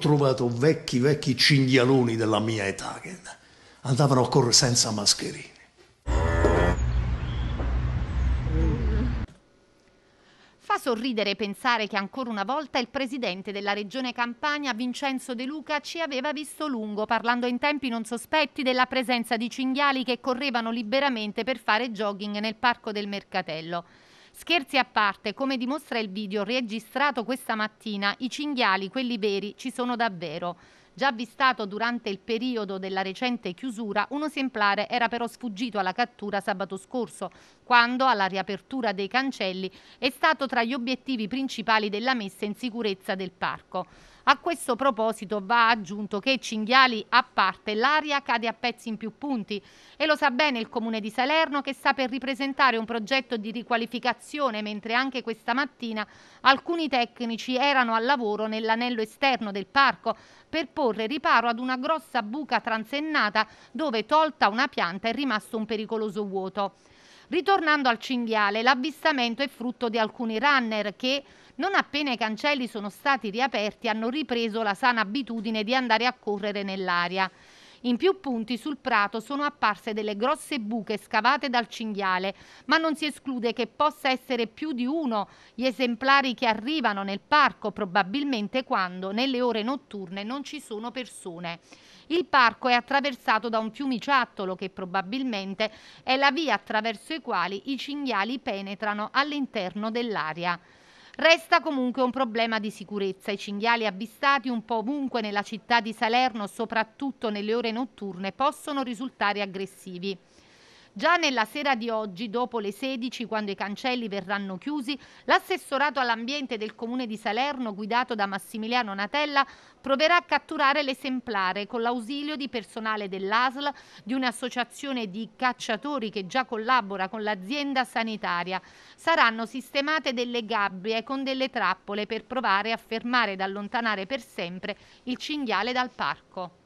trovato vecchi, vecchi cinghialoni della mia età che andavano a correre senza mascherine. Fa sorridere pensare che ancora una volta il presidente della regione Campania, Vincenzo De Luca, ci aveva visto lungo, parlando in tempi non sospetti della presenza di cinghiali che correvano liberamente per fare jogging nel parco del Mercatello. Scherzi a parte, come dimostra il video registrato questa mattina, i cinghiali, quelli veri, ci sono davvero. Già avvistato durante il periodo della recente chiusura, un esemplare era però sfuggito alla cattura sabato scorso, quando alla riapertura dei cancelli è stato tra gli obiettivi principali della messa in sicurezza del parco. A questo proposito va aggiunto che cinghiali a parte l'aria cade a pezzi in più punti e lo sa bene il comune di Salerno che sta per ripresentare un progetto di riqualificazione mentre anche questa mattina alcuni tecnici erano al lavoro nell'anello esterno del parco per porre porre riparo ad una grossa buca transennata dove tolta una pianta è rimasto un pericoloso vuoto. Ritornando al cinghiale, l'avvistamento è frutto di alcuni runner che, non appena i cancelli sono stati riaperti, hanno ripreso la sana abitudine di andare a correre nell'aria. In più punti sul prato sono apparse delle grosse buche scavate dal cinghiale, ma non si esclude che possa essere più di uno gli esemplari che arrivano nel parco, probabilmente quando nelle ore notturne non ci sono persone. Il parco è attraversato da un fiumiciattolo che probabilmente è la via attraverso i quali i cinghiali penetrano all'interno dell'area. Resta comunque un problema di sicurezza. I cinghiali avvistati un po' ovunque nella città di Salerno, soprattutto nelle ore notturne, possono risultare aggressivi. Già nella sera di oggi, dopo le 16, quando i cancelli verranno chiusi, l'assessorato all'ambiente del comune di Salerno, guidato da Massimiliano Natella, proverà a catturare l'esemplare con l'ausilio di personale dell'ASL, di un'associazione di cacciatori che già collabora con l'azienda sanitaria. Saranno sistemate delle gabbie con delle trappole per provare a fermare ed allontanare per sempre il cinghiale dal parco.